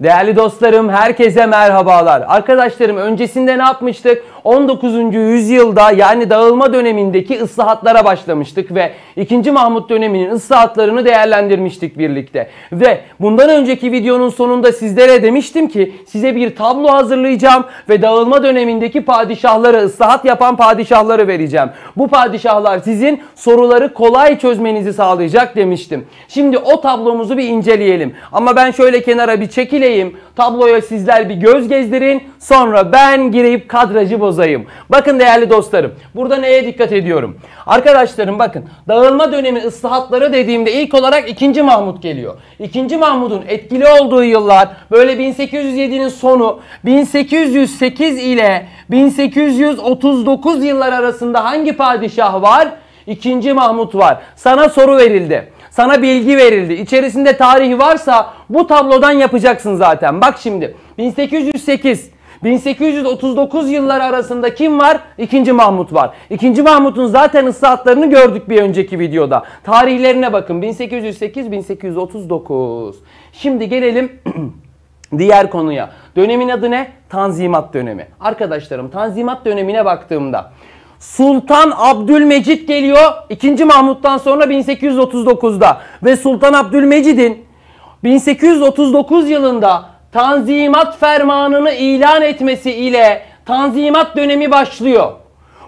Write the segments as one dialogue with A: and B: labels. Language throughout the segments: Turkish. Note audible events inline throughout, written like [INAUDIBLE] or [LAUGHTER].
A: Değerli dostlarım herkese merhabalar. Arkadaşlarım öncesinde ne yapmıştık? 19. yüzyılda yani dağılma dönemindeki ıslahatlara başlamıştık ve 2. Mahmut döneminin ıslahatlarını değerlendirmiştik birlikte. Ve bundan önceki videonun sonunda sizlere demiştim ki size bir tablo hazırlayacağım ve dağılma dönemindeki padişahları, ıslahat yapan padişahları vereceğim. Bu padişahlar sizin soruları kolay çözmenizi sağlayacak demiştim. Şimdi o tablomuzu bir inceleyelim. Ama ben şöyle kenara bir çekileyim. Tabloya sizler bir göz gezdirin. Sonra ben girip kadrajı bozayım karşınızdayım. Bakın değerli dostlarım burada neye dikkat ediyorum? Arkadaşlarım bakın dağılma dönemi ıslahatları dediğimde ilk olarak 2. Mahmut geliyor. 2. Mahmut'un etkili olduğu yıllar böyle 1807'nin sonu 1808 ile 1839 yıllar arasında hangi padişah var? 2. Mahmut var. Sana soru verildi. Sana bilgi verildi. İçerisinde tarih varsa bu tablodan yapacaksın zaten. Bak şimdi 1808 1839 yılları arasında kim var? İkinci Mahmut var. İkinci Mahmut'un zaten ıslahatlarını gördük bir önceki videoda. Tarihlerine bakın 1808-1839. Şimdi gelelim [CLEARS THROAT] diğer konuya. Dönemin adı ne? Tanzimat dönemi. Arkadaşlarım Tanzimat dönemine baktığımda Sultan Abdülmecit geliyor 2. Mahmut'tan sonra 1839'da ve Sultan Abdülmecid'in 1839 yılında Tanzimat fermanını ilan etmesi ile Tanzimat dönemi başlıyor.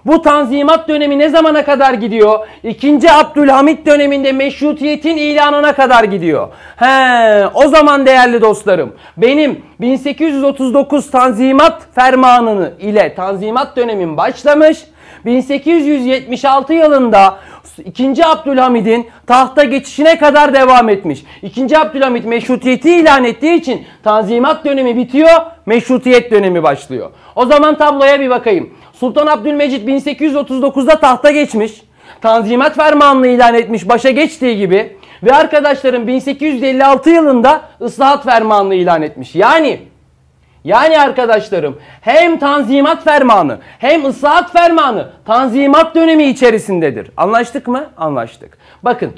A: Bu Tanzimat dönemi ne zamana kadar gidiyor? 2. Abdülhamit döneminde meşrutiyetin ilanına kadar gidiyor. He, o zaman değerli dostlarım benim 1839 Tanzimat fermanını ile Tanzimat dönemin başlamış 1876 yılında 2. Abdülhamid'in tahta geçişine kadar devam etmiş. 2. Abdülhamid meşrutiyeti ilan ettiği için tanzimat dönemi bitiyor, meşrutiyet dönemi başlıyor. O zaman tabloya bir bakayım. Sultan Abdülmecit 1839'da tahta geçmiş. Tanzimat fermanını ilan etmiş başa geçtiği gibi ve arkadaşların 1856 yılında ıslahat fermanını ilan etmiş. Yani yani arkadaşlarım hem tanzimat fermanı hem ıslahat fermanı tanzimat dönemi içerisindedir. Anlaştık mı? Anlaştık. Bakın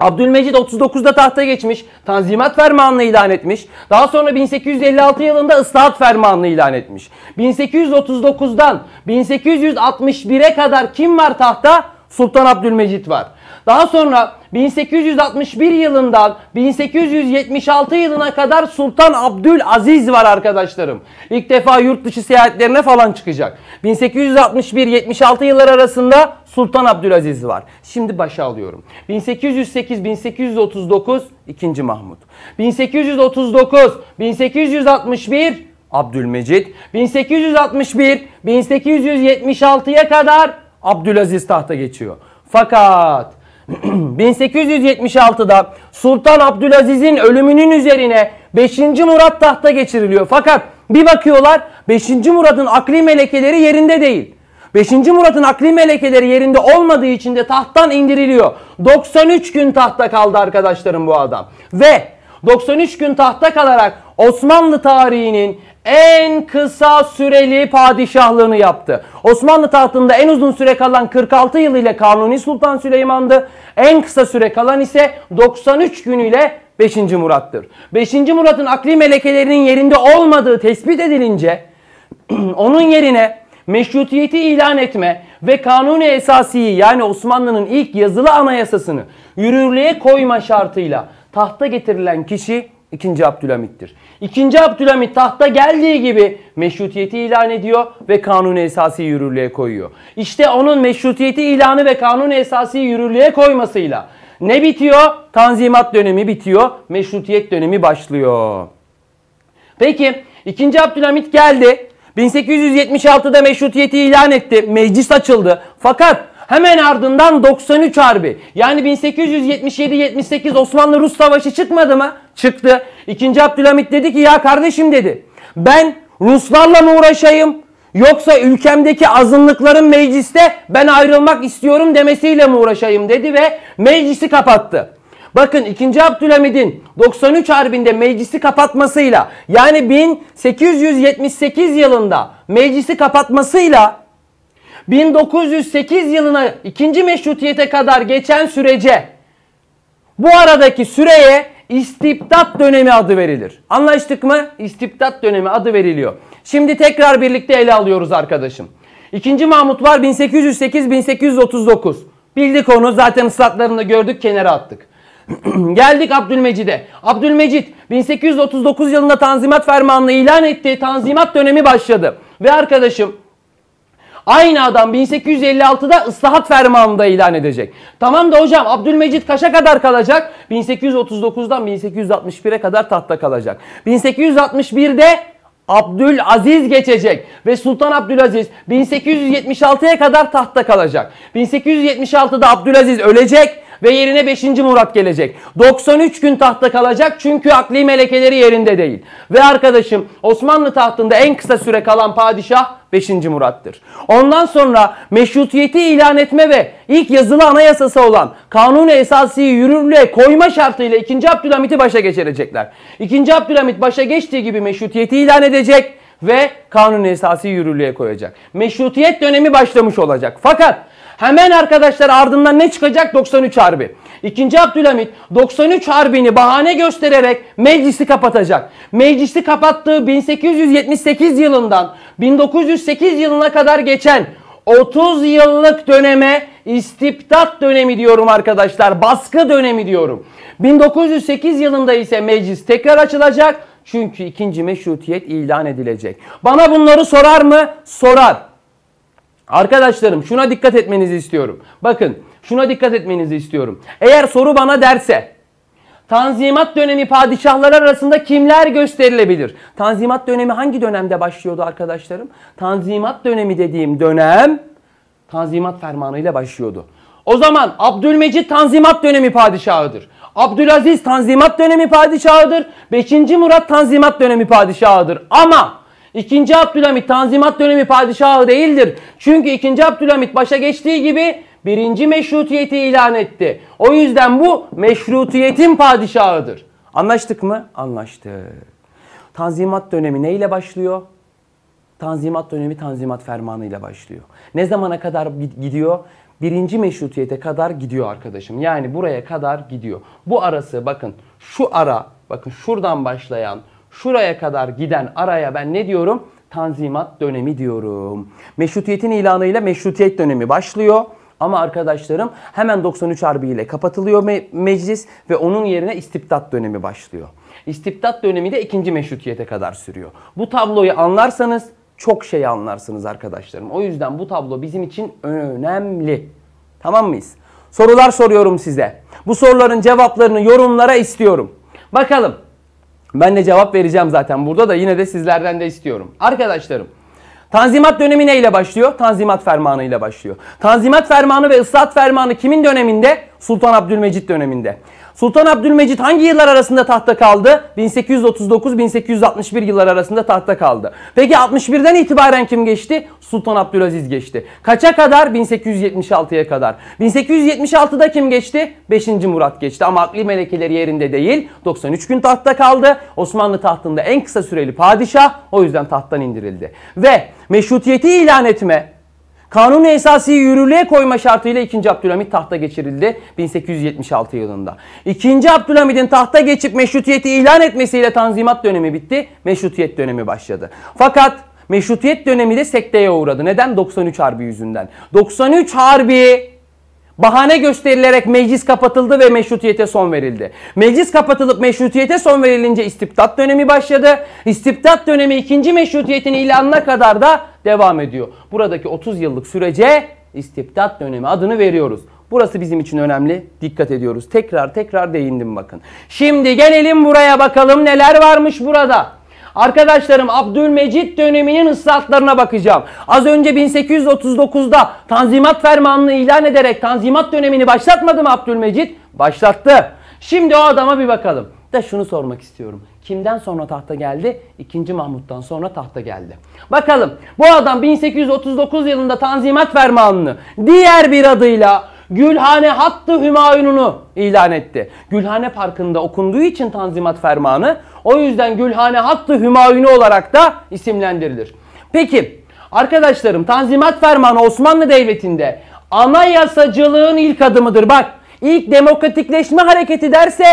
A: Abdülmecid 39'da tahta geçmiş, Tanzimat Fermanı'nı ilan etmiş. Daha sonra 1856 yılında Islahat Fermanı'nı ilan etmiş. 1839'dan 1861'e kadar kim var tahta? Sultan Abdülmecid var. Daha sonra 1861 yılından 1876 yılına kadar Sultan Abdülaziz var arkadaşlarım. İlk defa yurt dışı seyahatlerine falan çıkacak. 1861-76 yıllar arasında Sultan Abdülaziz var. Şimdi başa alıyorum. 1808-1839 2. Mahmut. 1839-1861 Abdülmecit. 1861-1876'ya kadar Abdülaziz tahta geçiyor. Fakat 1876'da [CLEARS THROAT] Sultan Abdülaziz'in ölümünün üzerine 5. Murat tahta geçiriliyor. Fakat bir bakıyorlar 5. Murat'ın akli melekeleri yerinde değil. 5. Murat'ın akli melekeleri yerinde olmadığı için de tahttan indiriliyor. 93 gün tahta kaldı arkadaşlarım bu adam. Ve 93 gün tahta kalarak Osmanlı tarihinin en kısa süreli padişahlığını yaptı. Osmanlı tahtında en uzun süre kalan 46 yıl ile Kanuni Sultan Süleyman'dı. En kısa süre kalan ise 93 gün ile 5. Murat'tır. 5. Murat'ın akli melekelerinin yerinde olmadığı tespit edilince [CLEARS THROAT] onun yerine meşrutiyeti ilan etme ve kanuni esasiyi yani Osmanlı'nın ilk yazılı anayasasını yürürlüğe koyma şartıyla tahta getirilen kişi İkinci Abdülhamit'tir. İkinci Abdülhamit tahta geldiği gibi meşrutiyeti ilan ediyor ve kanun esası yürürlüğe koyuyor. İşte onun meşrutiyeti ilanı ve kanun esası yürürlüğe koymasıyla ne bitiyor? Tanzimat dönemi bitiyor, meşrutiyet dönemi başlıyor. Peki 2. Abdülhamit geldi. 1876'da meşrutiyeti ilan etti. Meclis açıldı. Fakat Hemen ardından 93 Harbi. Yani 1877-78 Osmanlı-Rus Savaşı çıkmadı mı? Çıktı. İkinci Abdülhamit dedi ki ya kardeşim dedi. Ben Ruslarla mı uğraşayım? Yoksa ülkemdeki azınlıkların mecliste ben ayrılmak istiyorum demesiyle mi uğraşayım dedi ve meclisi kapattı. Bakın 2. Abdülhamid'in 93 Harbi'nde meclisi kapatmasıyla yani 1878 yılında meclisi kapatmasıyla 1908 yılına ikinci meşrutiyete kadar geçen sürece bu aradaki süreye istibdat dönemi adı verilir. Anlaştık mı? İstibdat dönemi adı veriliyor. Şimdi tekrar birlikte ele alıyoruz arkadaşım. İkinci Mahmut var 1808-1839. Bildik onu zaten ıslatlarını gördük kenara attık. [CLEARS THROAT] Geldik Abdülmecid'e. Abdülmecid 1839 yılında Tanzimat Fermanı'nı ilan ettiği Tanzimat dönemi başladı. Ve arkadaşım Aynı adam 1856'da ıslahat fermanını da ilan edecek. Tamam da hocam Abdülmecit kaşa kadar kalacak? 1839'dan 1861'e kadar tahtta kalacak. 1861'de Abdülaziz geçecek ve Sultan Abdülaziz 1876'ya kadar tahtta kalacak. 1876'da Abdülaziz ölecek ve yerine 5. Murat gelecek. 93 gün tahtta kalacak çünkü akli melekeleri yerinde değil. Ve arkadaşım Osmanlı tahtında en kısa süre kalan padişah 5. Murat'tır. Ondan sonra meşrutiyeti ilan etme ve ilk yazılı anayasası olan kanun esasiyi yürürlüğe koyma şartıyla 2. Abdülhamit'i başa geçirecekler. 2. Abdülhamit başa geçtiği gibi meşrutiyeti ilan edecek ve kanun esası yürürlüğe koyacak. Meşrutiyet dönemi başlamış olacak. Fakat Hemen arkadaşlar ardından ne çıkacak? 93 Harbi. 2. Abdülhamit 93 Harbi'ni bahane göstererek meclisi kapatacak. Meclisi kapattığı 1878 yılından 1908 yılına kadar geçen 30 yıllık döneme istibdat dönemi diyorum arkadaşlar. Baskı dönemi diyorum. 1908 yılında ise meclis tekrar açılacak. Çünkü ikinci meşrutiyet ilan edilecek. Bana bunları sorar mı? Sorar. Arkadaşlarım şuna dikkat etmenizi istiyorum. Bakın şuna dikkat etmenizi istiyorum. Eğer soru bana derse Tanzimat dönemi padişahları arasında kimler gösterilebilir? Tanzimat dönemi hangi dönemde başlıyordu arkadaşlarım? Tanzimat dönemi dediğim dönem Tanzimat fermanı ile başlıyordu. O zaman Abdülmecit Tanzimat dönemi padişahıdır. Abdülaziz Tanzimat dönemi padişahıdır. 5. Murat Tanzimat dönemi padişahıdır. Ama 2. Abdülhamit Tanzimat dönemi padişahı değildir. Çünkü 2. Abdülhamit başa geçtiği gibi birinci meşrutiyeti ilan etti. O yüzden bu meşrutiyetin padişahıdır. Anlaştık mı? Anlaştık. Tanzimat dönemi neyle başlıyor? Tanzimat dönemi Tanzimat Fermanı ile başlıyor. Ne zamana kadar gidiyor? Birinci meşrutiyete kadar gidiyor arkadaşım. Yani buraya kadar gidiyor. Bu arası bakın şu ara bakın şuradan başlayan şuraya kadar giden araya ben ne diyorum? Tanzimat dönemi diyorum. Meşrutiyetin ilanıyla meşrutiyet dönemi başlıyor. Ama arkadaşlarım hemen 93 Harbi ile kapatılıyor me- meclis ve onun yerine istibdat dönemi başlıyor. İstibdat dönemi de ikinci meşrutiyete kadar sürüyor. Bu tabloyu anlarsanız çok şey anlarsınız arkadaşlarım. O yüzden bu tablo bizim için önemli. Tamam mıyız? Sorular soruyorum size. Bu soruların cevaplarını yorumlara istiyorum. Bakalım ben de cevap vereceğim zaten burada da yine de sizlerden de istiyorum. Arkadaşlarım Tanzimat dönemi neyle başlıyor? Tanzimat fermanı ile başlıyor. Tanzimat fermanı ve ıslahat fermanı kimin döneminde? Sultan Abdülmecit döneminde. Sultan Abdülmecit hangi yıllar arasında tahta kaldı? 1839-1861 yıllar arasında tahta kaldı. Peki 61'den itibaren kim geçti? Sultan Abdülaziz geçti. Kaça kadar? 1876'ya kadar. 1876'da kim geçti? 5. Murat geçti ama akli melekeleri yerinde değil. 93 gün tahtta kaldı. Osmanlı tahtında en kısa süreli padişah o yüzden tahttan indirildi. Ve meşrutiyeti ilan etme kanun esası yürürlüğe koyma şartıyla 2. Abdülhamit tahta geçirildi 1876 yılında. 2. Abdülhamid'in tahta geçip meşrutiyeti ilan etmesiyle Tanzimat dönemi bitti, meşrutiyet dönemi başladı. Fakat meşrutiyet dönemi de sekteye uğradı. Neden? 93 Harbi yüzünden. 93 Harbi Bahane gösterilerek meclis kapatıldı ve meşrutiyete son verildi. Meclis kapatılıp meşrutiyete son verilince istibdat dönemi başladı. İstibdat dönemi ikinci meşrutiyetin ilanına kadar da devam ediyor. Buradaki 30 yıllık sürece istibdat dönemi adını veriyoruz. Burası bizim için önemli. Dikkat ediyoruz. Tekrar tekrar değindim bakın. Şimdi gelelim buraya bakalım neler varmış burada. Arkadaşlarım Abdülmecit döneminin ıslahatlarına bakacağım. Az önce 1839'da Tanzimat Fermanı'nı ilan ederek Tanzimat dönemini başlatmadı mı Abdülmecit? Başlattı. Şimdi o adama bir bakalım. Da şunu sormak istiyorum. Kimden sonra tahta geldi? İkinci Mahmut'tan sonra tahta geldi. Bakalım bu adam 1839 yılında Tanzimat Fermanı'nı diğer bir adıyla Gülhane Hattı Hümayun'unu ilan etti. Gülhane Parkı'nda okunduğu için Tanzimat Fermanı o yüzden Gülhane Hattı Hümayun'u olarak da isimlendirilir. Peki arkadaşlarım Tanzimat Fermanı Osmanlı Devleti'nde anayasacılığın ilk adımıdır. Bak ilk demokratikleşme hareketi derse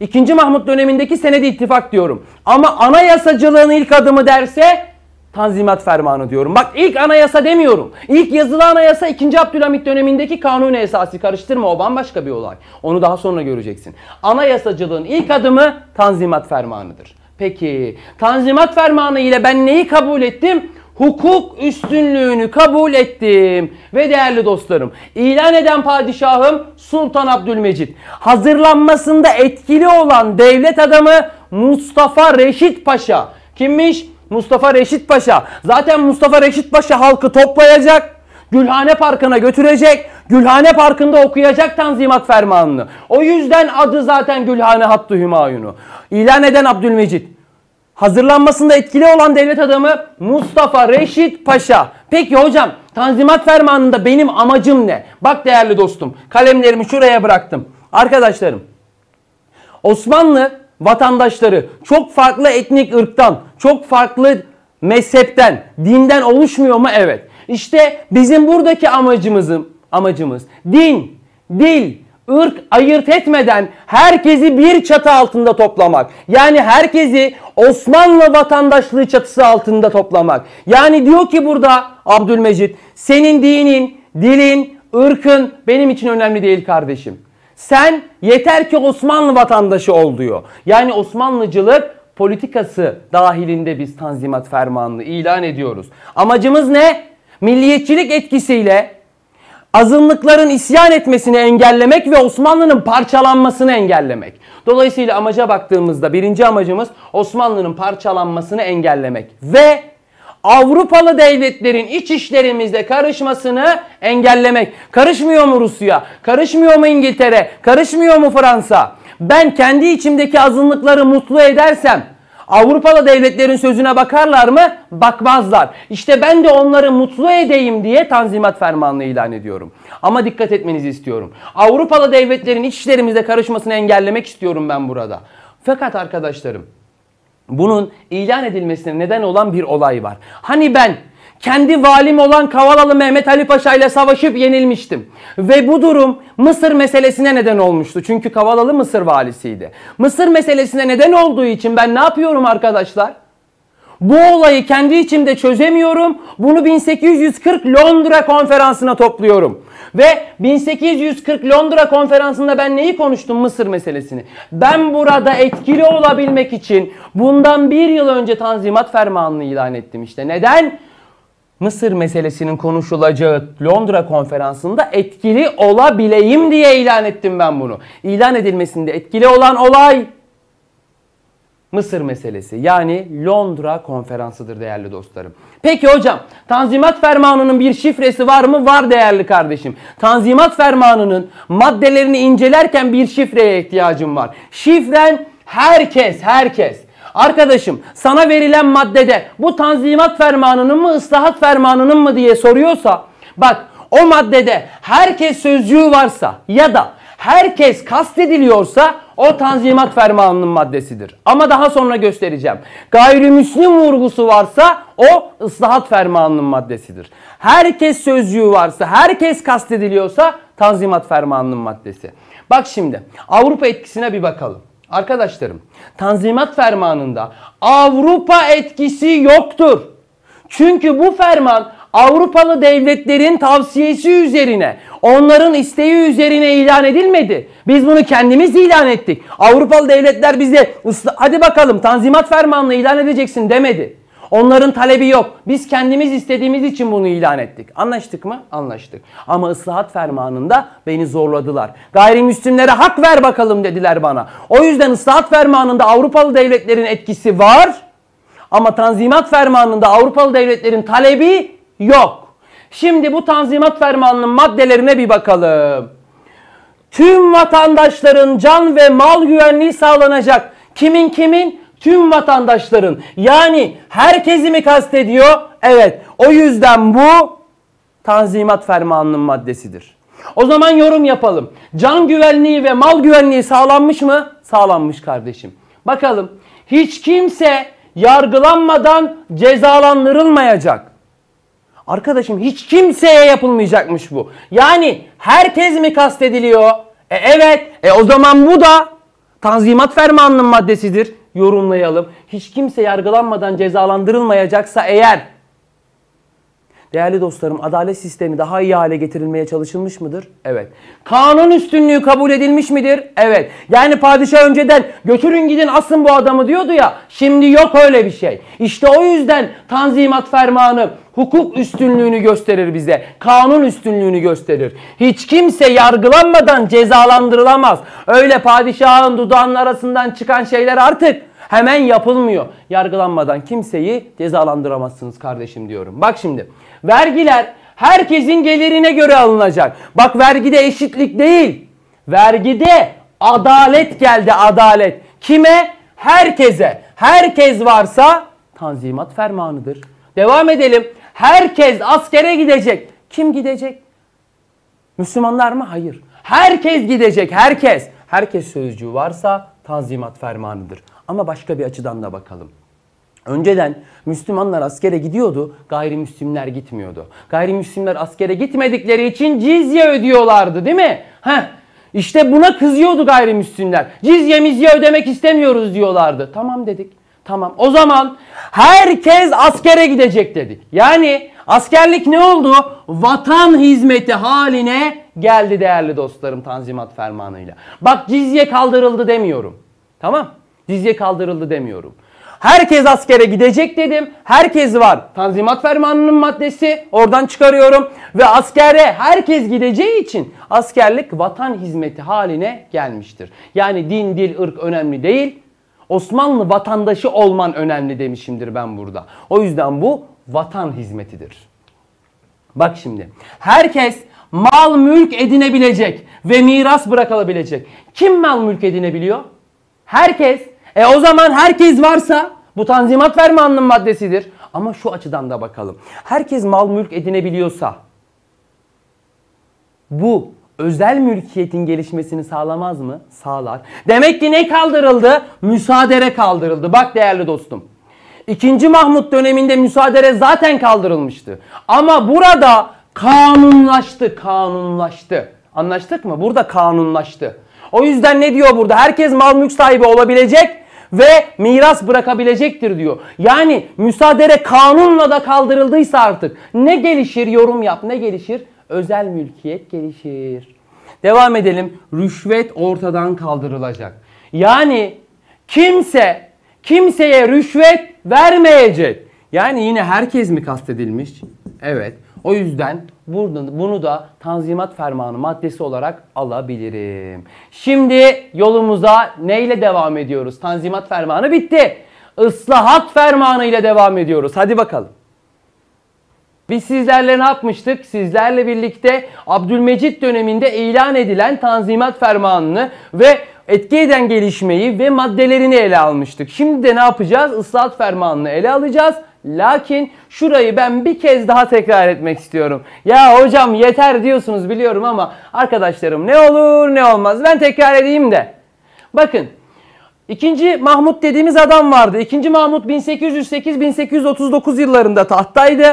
A: 2. Mahmut dönemindeki senedi ittifak diyorum. Ama anayasacılığın ilk adımı derse Tanzimat Fermanı diyorum. Bak ilk anayasa demiyorum. İlk yazılı anayasa 2. Abdülhamit dönemindeki kanun esası. Karıştırma o bambaşka bir olay. Onu daha sonra göreceksin. Anayasacılığın ilk adımı Tanzimat Fermanı'dır. Peki Tanzimat Fermanı ile ben neyi kabul ettim? Hukuk üstünlüğünü kabul ettim. Ve değerli dostlarım ilan eden padişahım Sultan Abdülmecit. Hazırlanmasında etkili olan devlet adamı Mustafa Reşit Paşa. Kimmiş? Mustafa Reşit Paşa. Zaten Mustafa Reşit Paşa halkı toplayacak. Gülhane Parkı'na götürecek. Gülhane Parkı'nda okuyacak Tanzimat Fermanı'nı. O yüzden adı zaten Gülhane Hattı Hümayun'u. İlan eden Abdülmecit. Hazırlanmasında etkili olan devlet adamı Mustafa Reşit Paşa. Peki hocam Tanzimat Fermanı'nda benim amacım ne? Bak değerli dostum kalemlerimi şuraya bıraktım. Arkadaşlarım Osmanlı vatandaşları çok farklı etnik ırktan, çok farklı mezhepten, dinden oluşmuyor mu? Evet. İşte bizim buradaki amacımızın amacımız din, dil, ırk ayırt etmeden herkesi bir çatı altında toplamak. Yani herkesi Osmanlı vatandaşlığı çatısı altında toplamak. Yani diyor ki burada Abdülmecit senin dinin, dilin, ırkın benim için önemli değil kardeşim. Sen yeter ki Osmanlı vatandaşı ol diyor. Yani Osmanlıcılık politikası dahilinde biz Tanzimat Fermanı'nı ilan ediyoruz. Amacımız ne? Milliyetçilik etkisiyle azınlıkların isyan etmesini engellemek ve Osmanlı'nın parçalanmasını engellemek. Dolayısıyla amaca baktığımızda birinci amacımız Osmanlı'nın parçalanmasını engellemek ve Avrupalı devletlerin iç işlerimizde karışmasını engellemek. Karışmıyor mu Rusya? Karışmıyor mu İngiltere? Karışmıyor mu Fransa? Ben kendi içimdeki azınlıkları mutlu edersem Avrupalı devletlerin sözüne bakarlar mı? Bakmazlar. İşte ben de onları mutlu edeyim diye Tanzimat Fermanı'nı ilan ediyorum. Ama dikkat etmenizi istiyorum. Avrupalı devletlerin iç işlerimizde karışmasını engellemek istiyorum ben burada. Fakat arkadaşlarım bunun ilan edilmesine neden olan bir olay var. Hani ben kendi valim olan Kavalalı Mehmet Ali Paşa ile savaşıp yenilmiştim. Ve bu durum Mısır meselesine neden olmuştu. Çünkü Kavalalı Mısır valisiydi. Mısır meselesine neden olduğu için ben ne yapıyorum arkadaşlar? Bu olayı kendi içimde çözemiyorum. Bunu 1840 Londra konferansına topluyorum. Ve 1840 Londra konferansında ben neyi konuştum? Mısır meselesini. Ben burada etkili olabilmek için bundan bir yıl önce Tanzimat Fermanı'nı ilan ettim işte. Neden? Mısır meselesinin konuşulacağı Londra konferansında etkili olabileyim diye ilan ettim ben bunu. İlan edilmesinde etkili olan olay Mısır meselesi yani Londra konferansıdır değerli dostlarım. Peki hocam Tanzimat Fermanı'nın bir şifresi var mı? Var değerli kardeşim. Tanzimat Fermanı'nın maddelerini incelerken bir şifreye ihtiyacım var. Şifren herkes, herkes. Arkadaşım sana verilen maddede bu Tanzimat Fermanı'nın mı ıslahat Fermanı'nın mı diye soruyorsa bak o maddede herkes sözcüğü varsa ya da herkes kastediliyorsa o Tanzimat Fermanı'nın maddesidir. Ama daha sonra göstereceğim. Gayrimüslim vurgusu varsa o ıslahat fermanının maddesidir. Herkes sözcüğü varsa, herkes kastediliyorsa Tanzimat Fermanı'nın maddesi. Bak şimdi Avrupa etkisine bir bakalım. Arkadaşlarım Tanzimat Fermanı'nda Avrupa etkisi yoktur. Çünkü bu ferman Avrupalı devletlerin tavsiyesi üzerine, onların isteği üzerine ilan edilmedi. Biz bunu kendimiz ilan ettik. Avrupalı devletler bize hadi bakalım tanzimat fermanını ilan edeceksin demedi. Onların talebi yok. Biz kendimiz istediğimiz için bunu ilan ettik. Anlaştık mı? Anlaştık. Ama ıslahat fermanında beni zorladılar. Gayrimüslimlere hak ver bakalım dediler bana. O yüzden ıslahat fermanında Avrupalı devletlerin etkisi var. Ama Tanzimat Fermanı'nda Avrupalı devletlerin talebi Yok. Şimdi bu tanzimat fermanının maddelerine bir bakalım. Tüm vatandaşların can ve mal güvenliği sağlanacak. Kimin kimin? Tüm vatandaşların. Yani herkesi mi kastediyor? Evet. O yüzden bu tanzimat fermanının maddesidir. O zaman yorum yapalım. Can güvenliği ve mal güvenliği sağlanmış mı? Sağlanmış kardeşim. Bakalım. Hiç kimse yargılanmadan cezalandırılmayacak. Arkadaşım hiç kimseye yapılmayacakmış bu. Yani herkes mi kastediliyor? E evet. E o zaman bu da Tanzimat Fermanı'nın maddesidir. Yorumlayalım. Hiç kimse yargılanmadan cezalandırılmayacaksa eğer Değerli dostlarım adalet sistemi daha iyi hale getirilmeye çalışılmış mıdır? Evet. Kanun üstünlüğü kabul edilmiş midir? Evet. Yani padişah önceden götürün gidin asın bu adamı diyordu ya. Şimdi yok öyle bir şey. İşte o yüzden Tanzimat Fermanı Hukuk üstünlüğünü gösterir bize. Kanun üstünlüğünü gösterir. Hiç kimse yargılanmadan cezalandırılamaz. Öyle padişahın dudağının arasından çıkan şeyler artık hemen yapılmıyor. Yargılanmadan kimseyi cezalandıramazsınız kardeşim diyorum. Bak şimdi vergiler herkesin gelirine göre alınacak. Bak vergide eşitlik değil. Vergide adalet geldi adalet. Kime? Herkese. Herkes varsa tanzimat fermanıdır. Devam edelim. Herkes askere gidecek. Kim gidecek? Müslümanlar mı? Hayır. Herkes gidecek, herkes. Herkes sözcü varsa tanzimat fermanıdır. Ama başka bir açıdan da bakalım. Önceden Müslümanlar askere gidiyordu, gayrimüslimler gitmiyordu. Gayrimüslimler askere gitmedikleri için cizye ödüyorlardı değil mi? Heh, İşte buna kızıyordu gayrimüslimler. Cizye mizye ödemek istemiyoruz diyorlardı. Tamam dedik. Tamam o zaman herkes askere gidecek dedi. Yani askerlik ne oldu? Vatan hizmeti haline geldi değerli dostlarım Tanzimat Fermanı'yla. Bak cizye kaldırıldı demiyorum. Tamam cizye kaldırıldı demiyorum. Herkes askere gidecek dedim. Herkes var. Tanzimat Fermanı'nın maddesi oradan çıkarıyorum. Ve askere herkes gideceği için askerlik vatan hizmeti haline gelmiştir. Yani din, dil, ırk önemli değil. Osmanlı vatandaşı olman önemli demişimdir ben burada. O yüzden bu vatan hizmetidir. Bak şimdi herkes mal mülk edinebilecek ve miras bırakılabilecek. Kim mal mülk edinebiliyor? Herkes. E o zaman herkes varsa bu tanzimat fermanının maddesidir. Ama şu açıdan da bakalım. Herkes mal mülk edinebiliyorsa bu özel mülkiyetin gelişmesini sağlamaz mı? Sağlar. Demek ki ne kaldırıldı? Müsaadere kaldırıldı. Bak değerli dostum. İkinci Mahmut döneminde müsaadere zaten kaldırılmıştı. Ama burada kanunlaştı, kanunlaştı. Anlaştık mı? Burada kanunlaştı. O yüzden ne diyor burada? Herkes mal mülk sahibi olabilecek ve miras bırakabilecektir diyor. Yani müsaadere kanunla da kaldırıldıysa artık ne gelişir yorum yap ne gelişir? Özel mülkiyet gelişir. Devam edelim. Rüşvet ortadan kaldırılacak. Yani kimse kimseye rüşvet vermeyecek. Yani yine herkes mi kastedilmiş? Evet. O yüzden bunu da Tanzimat Fermanı maddesi olarak alabilirim. Şimdi yolumuza neyle devam ediyoruz? Tanzimat Fermanı bitti. Islahat Fermanı ile devam ediyoruz. Hadi bakalım. Biz sizlerle ne yapmıştık? Sizlerle birlikte Abdülmecit döneminde ilan edilen Tanzimat Fermanı'nı ve etki eden gelişmeyi ve maddelerini ele almıştık. Şimdi de ne yapacağız? Islahat Fermanı'nı ele alacağız Lakin şurayı ben bir kez daha tekrar etmek istiyorum. Ya hocam yeter diyorsunuz biliyorum ama arkadaşlarım ne olur ne olmaz ben tekrar edeyim de. Bakın ikinci Mahmut dediğimiz adam vardı. İkinci Mahmut 1808-1839 yıllarında tahttaydı.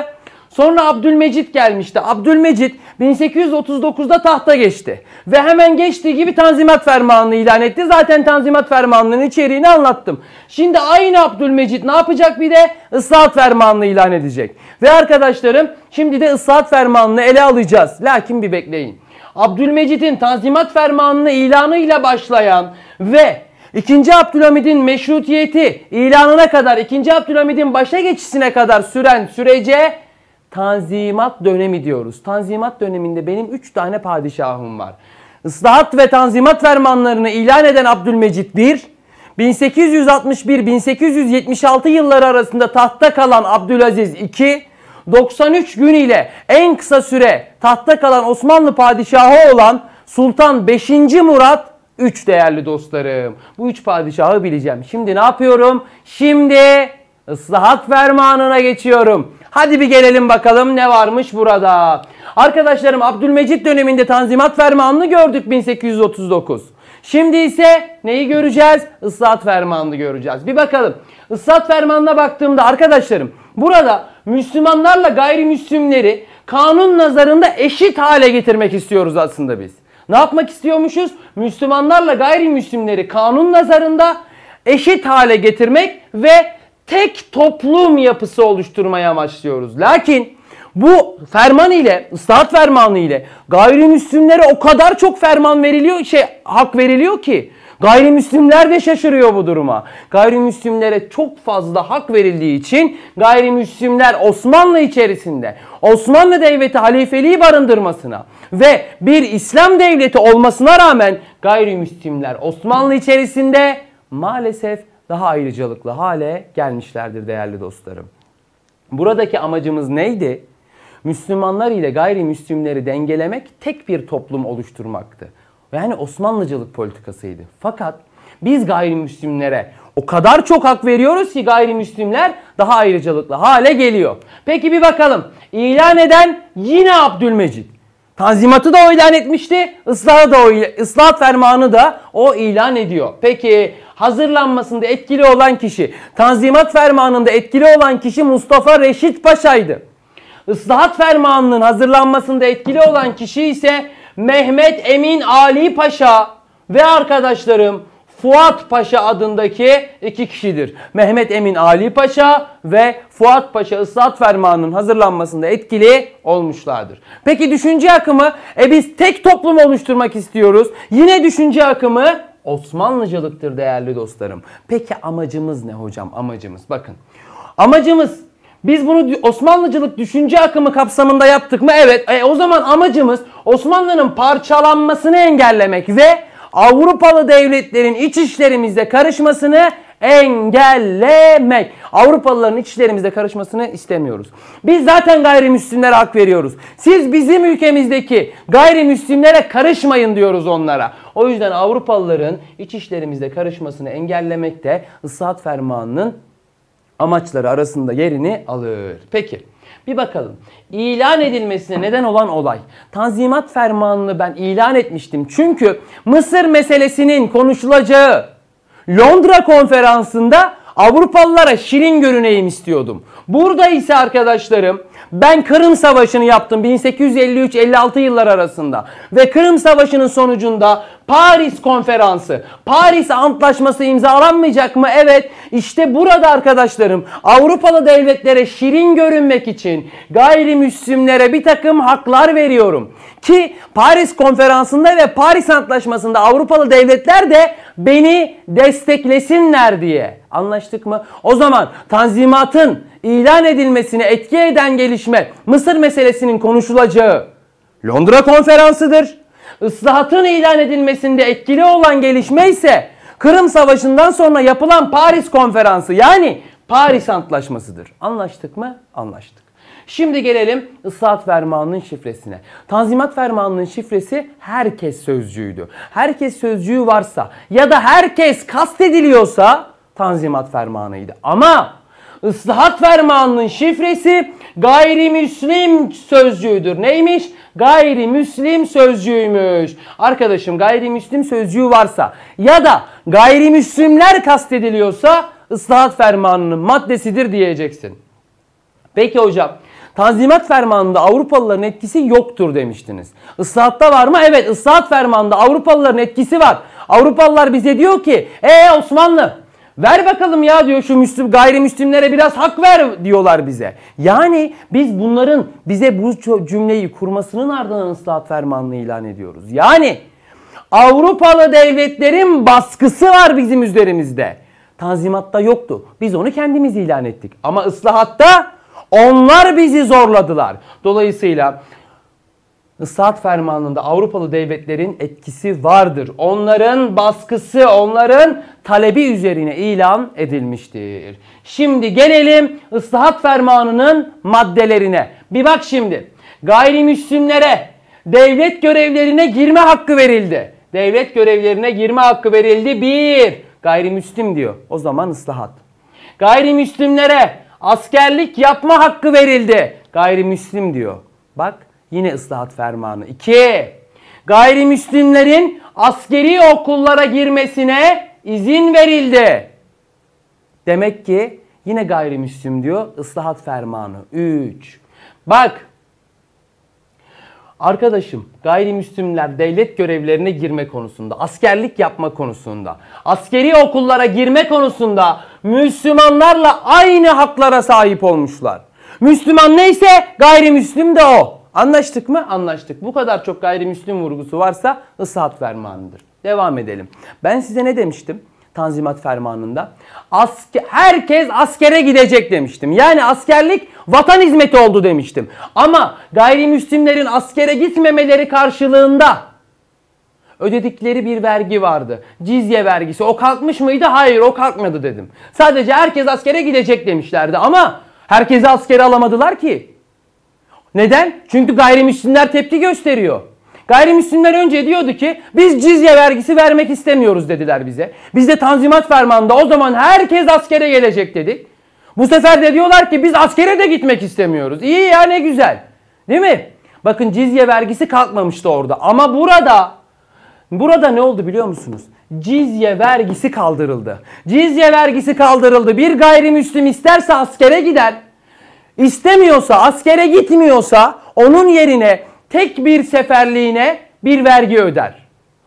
A: Sonra Abdülmecit gelmişti. Abdülmecit 1839'da tahta geçti. Ve hemen geçtiği gibi Tanzimat Fermanı'nı ilan etti. Zaten Tanzimat Fermanı'nın içeriğini anlattım. Şimdi aynı Abdülmecit ne yapacak bir de? Islahat Fermanı'nı ilan edecek. Ve arkadaşlarım şimdi de ıslahat Fermanı'nı ele alacağız. Lakin bir bekleyin. Abdülmecit'in Tanzimat Fermanı'nı ilanıyla başlayan ve 2. Abdülhamid'in meşrutiyeti ilanına kadar 2. Abdülhamid'in başa geçişine kadar süren sürece Tanzimat dönemi diyoruz. Tanzimat döneminde benim 3 tane padişahım var. Islahat ve tanzimat fermanlarını ilan eden Abdülmecit 1, 1861-1876 yılları arasında tahtta kalan Abdülaziz 2, 93 gün ile en kısa süre tahtta kalan Osmanlı padişahı olan Sultan 5. Murat 3 değerli dostlarım. Bu 3 padişahı bileceğim. Şimdi ne yapıyorum? Şimdi ıslahat fermanına geçiyorum. Hadi bir gelelim bakalım ne varmış burada. Arkadaşlarım Abdülmecit döneminde Tanzimat Fermanı'nı gördük 1839. Şimdi ise neyi göreceğiz? Islat fermanını göreceğiz. Bir bakalım. Islat fermanına baktığımda arkadaşlarım burada Müslümanlarla gayrimüslimleri kanun nazarında eşit hale getirmek istiyoruz aslında biz. Ne yapmak istiyormuşuz? Müslümanlarla gayrimüslimleri kanun nazarında eşit hale getirmek ve tek toplum yapısı oluşturmaya amaçlıyoruz. Lakin bu ferman ile, ıslahat fermanı ile gayrimüslimlere o kadar çok ferman veriliyor, şey hak veriliyor ki gayrimüslimler de şaşırıyor bu duruma. Gayrimüslimlere çok fazla hak verildiği için gayrimüslimler Osmanlı içerisinde Osmanlı devleti halifeliği barındırmasına ve bir İslam devleti olmasına rağmen gayrimüslimler Osmanlı içerisinde maalesef daha ayrıcalıklı hale gelmişlerdir değerli dostlarım. Buradaki amacımız neydi? Müslümanlar ile gayrimüslimleri dengelemek, tek bir toplum oluşturmaktı. Yani Osmanlıcılık politikasıydı. Fakat biz gayrimüslimlere o kadar çok hak veriyoruz ki gayrimüslimler daha ayrıcalıklı hale geliyor. Peki bir bakalım. İlan eden yine Abdülmecit. Tanzimatı da o ilan etmişti. Islahı da o ıslah fermanı da o ilan ediyor. Peki hazırlanmasında etkili olan kişi, Tanzimat fermanında etkili olan kişi Mustafa Reşit Paşa'ydı. Islahat fermanının hazırlanmasında etkili olan kişi ise Mehmet Emin Ali Paşa ve arkadaşlarım Fuat Paşa adındaki iki kişidir. Mehmet Emin Ali Paşa ve Fuat Paşa ıslat fermanının hazırlanmasında etkili olmuşlardır. Peki düşünce akımı? E biz tek toplum oluşturmak istiyoruz. Yine düşünce akımı Osmanlıcılıktır değerli dostlarım. Peki amacımız ne hocam? Amacımız bakın. Amacımız biz bunu Osmanlıcılık düşünce akımı kapsamında yaptık mı? Evet. E, o zaman amacımız Osmanlı'nın parçalanmasını engellemek ve Avrupalı devletlerin iç işlerimizde karışmasını engellemek. Avrupalıların iç işlerimizde karışmasını istemiyoruz. Biz zaten gayrimüslimlere hak veriyoruz. Siz bizim ülkemizdeki gayrimüslimlere karışmayın diyoruz onlara. O yüzden Avrupalıların iç işlerimizde karışmasını engellemek de ıslahat fermanının amaçları arasında yerini alır. Peki. Bir bakalım. İlan edilmesine neden olan olay. Tanzimat fermanını ben ilan etmiştim. Çünkü Mısır meselesinin konuşulacağı Londra konferansında Avrupalılara şirin görüneyim istiyordum. Burada ise arkadaşlarım ben Kırım Savaşı'nı yaptım 1853-56 yıllar arasında ve Kırım Savaşı'nın sonucunda Paris Konferansı, Paris Antlaşması imzalanmayacak mı? Evet işte burada arkadaşlarım Avrupalı devletlere şirin görünmek için gayrimüslimlere bir takım haklar veriyorum. Ki Paris Konferansı'nda ve Paris Antlaşması'nda Avrupalı devletler de beni desteklesinler diye. Anlaştık mı? O zaman tanzimatın ilan edilmesine etki eden gelişme Mısır meselesinin konuşulacağı Londra konferansıdır. Islahatın ilan edilmesinde etkili olan gelişme ise Kırım Savaşı'ndan sonra yapılan Paris konferansı yani Paris Antlaşması'dır. Anlaştık mı? Anlaştık. Şimdi gelelim ıslahat fermanının şifresine. Tanzimat fermanının şifresi herkes sözcüğüydü. Herkes sözcüğü varsa ya da herkes kastediliyorsa Tanzimat Fermanı'ydı. Ama ıslahat fermanının şifresi gayrimüslim sözcüğüdür. Neymiş? Gayrimüslim sözcüğüymüş. Arkadaşım gayrimüslim sözcüğü varsa ya da gayrimüslimler kastediliyorsa ıslahat fermanının maddesidir diyeceksin. Peki hocam Tanzimat fermanında Avrupalıların etkisi yoktur demiştiniz. Islahatta var mı? Evet ıslahat fermanında Avrupalıların etkisi var. Avrupalılar bize diyor ki ee Osmanlı Ver bakalım ya diyor şu Müslüm, gayrimüslimlere biraz hak ver diyorlar bize. Yani biz bunların bize bu cümleyi kurmasının ardından ıslahat fermanını ilan ediyoruz. Yani Avrupalı devletlerin baskısı var bizim üzerimizde. Tanzimatta yoktu. Biz onu kendimiz ilan ettik. Ama ıslahatta onlar bizi zorladılar. Dolayısıyla ıslahat fermanında Avrupalı devletlerin etkisi vardır. Onların baskısı, onların talebi üzerine ilan edilmiştir. Şimdi gelelim ıslahat fermanının maddelerine. Bir bak şimdi. Gayrimüslimlere devlet görevlerine girme hakkı verildi. Devlet görevlerine girme hakkı verildi. Bir, gayrimüslim diyor. O zaman ıslahat. Gayrimüslimlere askerlik yapma hakkı verildi. Gayrimüslim diyor. Bak Yine ıslahat fermanı. 2. Gayrimüslimlerin askeri okullara girmesine izin verildi. Demek ki yine gayrimüslim diyor ıslahat fermanı. 3. Bak Arkadaşım gayrimüslimler devlet görevlerine girme konusunda, askerlik yapma konusunda, askeri okullara girme konusunda Müslümanlarla aynı haklara sahip olmuşlar. Müslüman neyse gayrimüslim de o. Anlaştık mı? Anlaştık. Bu kadar çok gayrimüslim vurgusu varsa ıslahat fermanıdır. Devam edelim. Ben size ne demiştim? Tanzimat fermanında. Asker, herkes askere gidecek demiştim. Yani askerlik vatan hizmeti oldu demiştim. Ama gayrimüslimlerin askere gitmemeleri karşılığında ödedikleri bir vergi vardı. Cizye vergisi. O kalkmış mıydı? Hayır o kalkmadı dedim. Sadece herkes askere gidecek demişlerdi ama herkesi askere alamadılar ki. Neden? Çünkü gayrimüslimler tepki gösteriyor. Gayrimüslimler önce diyordu ki biz cizye vergisi vermek istemiyoruz dediler bize. Biz de tanzimat fermanında o zaman herkes askere gelecek dedik. Bu sefer de diyorlar ki biz askere de gitmek istemiyoruz. İyi ya ne güzel. Değil mi? Bakın cizye vergisi kalkmamıştı orada. Ama burada burada ne oldu biliyor musunuz? Cizye vergisi kaldırıldı. Cizye vergisi kaldırıldı. Bir gayrimüslim isterse askere gider istemiyorsa, askere gitmiyorsa onun yerine tek bir seferliğine bir vergi öder.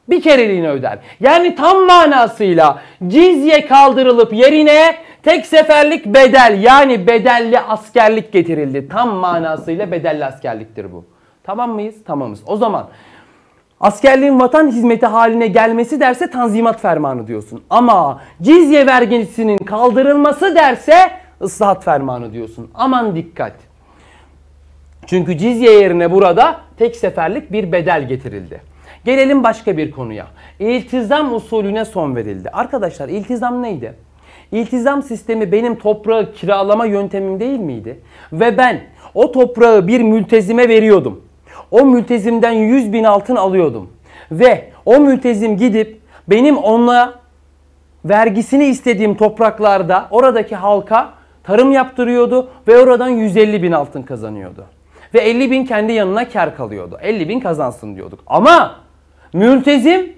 A: Bir kereliğine öder. Yani tam manasıyla cizye kaldırılıp yerine tek seferlik bedel yani bedelli askerlik getirildi. Tam manasıyla bedelli askerliktir bu. Tamam mıyız? Tamamız. O zaman askerliğin vatan hizmeti haline gelmesi derse tanzimat fermanı diyorsun. Ama cizye vergisinin kaldırılması derse ıslahat fermanı diyorsun. Aman dikkat. Çünkü cizye yerine burada tek seferlik bir bedel getirildi. Gelelim başka bir konuya. İltizam usulüne son verildi. Arkadaşlar iltizam neydi? İltizam sistemi benim toprağı kiralama yöntemim değil miydi? Ve ben o toprağı bir mültezime veriyordum. O mültezimden 100 bin altın alıyordum. Ve o mültezim gidip benim onunla vergisini istediğim topraklarda oradaki halka tarım yaptırıyordu ve oradan 150 bin altın kazanıyordu. Ve 50 bin kendi yanına kar kalıyordu. 50 bin kazansın diyorduk. Ama mültezim,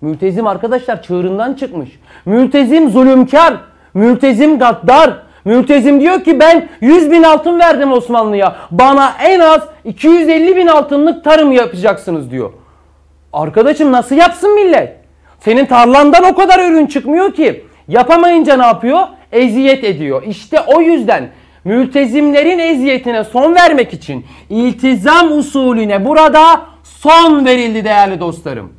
A: mültezim arkadaşlar çığırından çıkmış. Mültezim zulümkar, mültezim gaddar, Mültezim diyor ki ben 100 bin altın verdim Osmanlı'ya. Bana en az 250 bin altınlık tarım yapacaksınız diyor. Arkadaşım nasıl yapsın millet? Senin tarlandan o kadar ürün çıkmıyor ki. Yapamayınca ne yapıyor? eziyet ediyor. İşte o yüzden mültezimlerin eziyetine son vermek için iltizam usulüne burada son verildi değerli dostlarım.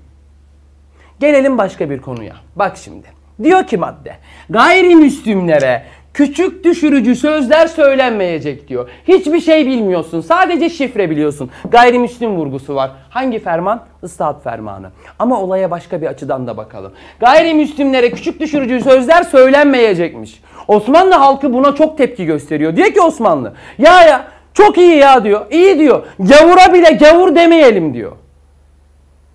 A: Gelelim başka bir konuya. Bak şimdi. Diyor ki madde gayrimüslimlere küçük düşürücü sözler söylenmeyecek diyor. Hiçbir şey bilmiyorsun. Sadece şifre biliyorsun. Gayrimüslim vurgusu var. Hangi ferman? Islahat fermanı. Ama olaya başka bir açıdan da bakalım. Gayrimüslimlere küçük düşürücü sözler söylenmeyecekmiş. Osmanlı halkı buna çok tepki gösteriyor. Diyor ki Osmanlı ya ya çok iyi ya diyor. İyi diyor. Gavura bile gavur demeyelim diyor.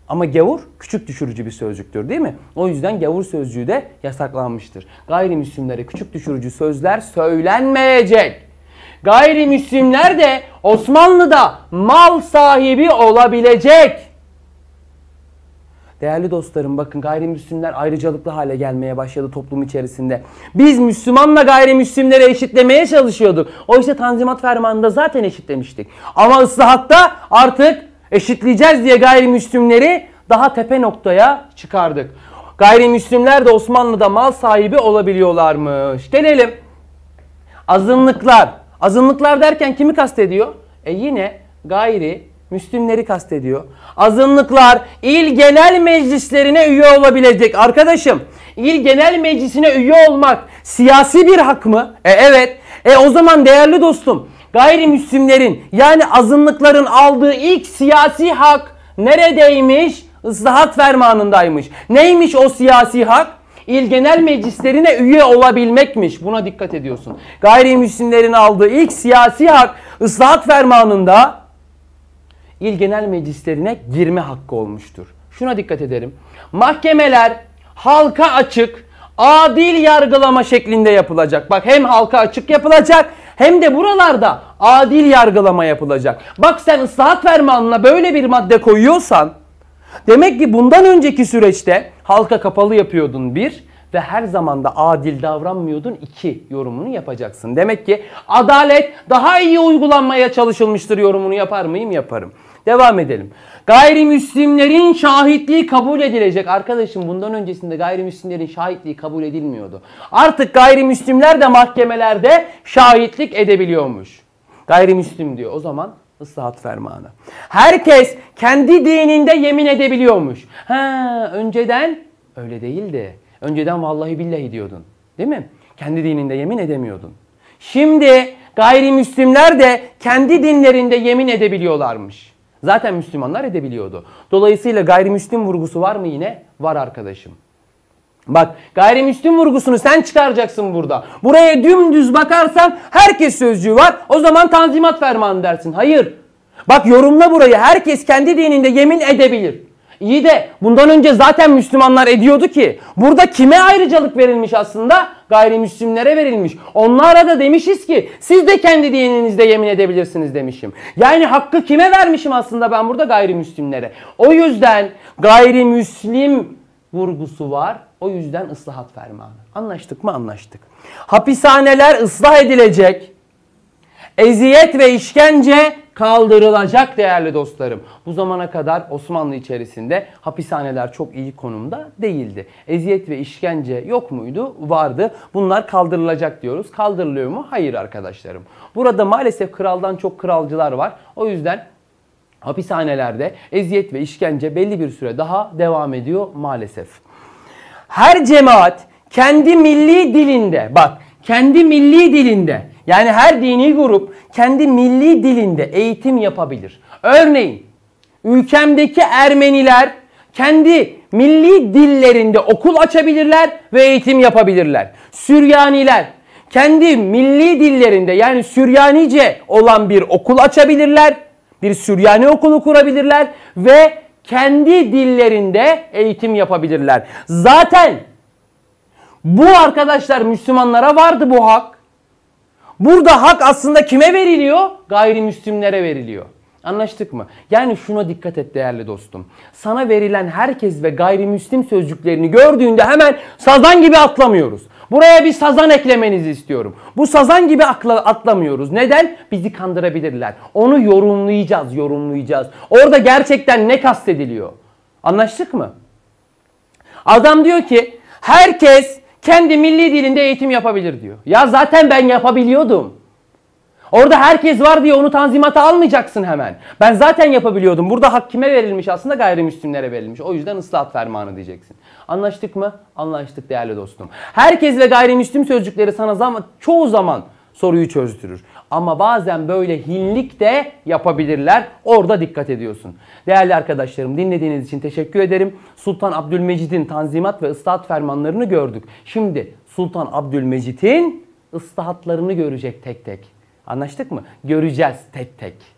A: Ama gavur küçük düşürücü bir sözcüktür değil mi? O yüzden gavur sözcüğü de yasaklanmıştır. Gayrimüslimlere küçük düşürücü sözler söylenmeyecek. Gayrimüslimler de Osmanlı'da mal sahibi olabilecek. Değerli dostlarım bakın gayrimüslimler ayrıcalıklı hale gelmeye başladı toplum içerisinde. Biz Müslümanla gayrimüslimlere eşitlemeye çalışıyorduk. Oysa Tanzimat Fermanı'nda zaten eşitlemiştik. Ama ıslahatta artık eşitleyeceğiz diye gayrimüslimleri daha tepe noktaya çıkardık. Gayrimüslimler de Osmanlı'da mal sahibi olabiliyorlarmış. Gelelim. Azınlıklar. Azınlıklar derken kimi kastediyor? E yine gayri Müslümleri kastediyor. Azınlıklar il genel meclislerine üye olabilecek. Arkadaşım il genel meclisine üye olmak siyasi bir hak mı? E evet. E o zaman değerli dostum gayrimüslimlerin yani azınlıkların aldığı ilk siyasi hak neredeymiş? Islahat fermanındaymış. Neymiş o siyasi hak? İl genel meclislerine üye olabilmekmiş. Buna dikkat ediyorsun. Gayrimüslimlerin aldığı ilk siyasi hak ıslahat fermanında il genel meclislerine girme hakkı olmuştur. Şuna dikkat edelim. Mahkemeler halka açık, adil yargılama şeklinde yapılacak. Bak hem halka açık yapılacak hem de buralarda adil yargılama yapılacak. Bak sen ıslahat fermanına böyle bir madde koyuyorsan demek ki bundan önceki süreçte halka kapalı yapıyordun bir ve her zaman da adil davranmıyordun iki yorumunu yapacaksın. Demek ki adalet daha iyi uygulanmaya çalışılmıştır yorumunu yapar mıyım? Yaparım. Devam edelim. Gayrimüslimlerin şahitliği kabul edilecek. Arkadaşım bundan öncesinde gayrimüslimlerin şahitliği kabul edilmiyordu. Artık gayrimüslimler de mahkemelerde şahitlik edebiliyormuş. Gayrimüslim diyor. O zaman ıslahat fermanı. Herkes kendi dininde yemin edebiliyormuş. Ha, önceden öyle değildi. Önceden vallahi billahi diyordun. Değil mi? Kendi dininde yemin edemiyordun. Şimdi gayrimüslimler de kendi dinlerinde yemin edebiliyorlarmış zaten Müslümanlar edebiliyordu. Dolayısıyla gayrimüslim vurgusu var mı yine? Var arkadaşım. Bak gayrimüslim vurgusunu sen çıkaracaksın burada. Buraya dümdüz bakarsan herkes sözcüğü var. O zaman tanzimat fermanı dersin. Hayır. Bak yorumla burayı. Herkes kendi dininde yemin edebilir. İyi de bundan önce zaten Müslümanlar ediyordu ki. Burada kime ayrıcalık verilmiş aslında? Gayrimüslimlere verilmiş. Onlara da demişiz ki siz de kendi dininizde yemin edebilirsiniz demişim. Yani hakkı kime vermişim aslında ben burada? Gayrimüslimlere. O yüzden gayrimüslim vurgusu var. O yüzden ıslahat fermanı. Anlaştık mı? Anlaştık. Hapishaneler ıslah edilecek eziyet ve işkence kaldırılacak değerli dostlarım. Bu zamana kadar Osmanlı içerisinde hapishaneler çok iyi konumda değildi. Eziyet ve işkence yok muydu? Vardı. Bunlar kaldırılacak diyoruz. Kaldırılıyor mu? Hayır arkadaşlarım. Burada maalesef kraldan çok kralcılar var. O yüzden hapishanelerde eziyet ve işkence belli bir süre daha devam ediyor maalesef. Her cemaat kendi milli dilinde bak kendi milli dilinde yani her dini grup kendi milli dilinde eğitim yapabilir. Örneğin ülkemdeki Ermeniler kendi milli dillerinde okul açabilirler ve eğitim yapabilirler. Süryaniler kendi milli dillerinde yani Süryanice olan bir okul açabilirler. Bir Süryani okulu kurabilirler ve kendi dillerinde eğitim yapabilirler. Zaten bu arkadaşlar Müslümanlara vardı bu hak. Burada hak aslında kime veriliyor? Gayrimüslimlere veriliyor. Anlaştık mı? Yani şuna dikkat et değerli dostum. Sana verilen herkes ve gayrimüslim sözcüklerini gördüğünde hemen sazan gibi atlamıyoruz. Buraya bir sazan eklemenizi istiyorum. Bu sazan gibi akla atlamıyoruz. Neden? Bizi kandırabilirler. Onu yorumlayacağız, yorumlayacağız. Orada gerçekten ne kastediliyor? Anlaştık mı? Adam diyor ki herkes kendi milli dilinde eğitim yapabilir diyor. Ya zaten ben yapabiliyordum. Orada herkes var diye onu tanzimata almayacaksın hemen. Ben zaten yapabiliyordum. Burada hak kime verilmiş aslında gayrimüslimlere verilmiş. O yüzden ıslah fermanı diyeceksin. Anlaştık mı? Anlaştık değerli dostum. Herkes ve gayrimüslim sözcükleri sana zaman, çoğu zaman soruyu çözdürür. Ama bazen böyle hinlik de yapabilirler. Orada dikkat ediyorsun. Değerli arkadaşlarım dinlediğiniz için teşekkür ederim. Sultan Abdülmecid'in tanzimat ve ıslahat fermanlarını gördük. Şimdi Sultan Abdülmecid'in ıslahatlarını görecek tek tek. Anlaştık mı? Göreceğiz tek tek.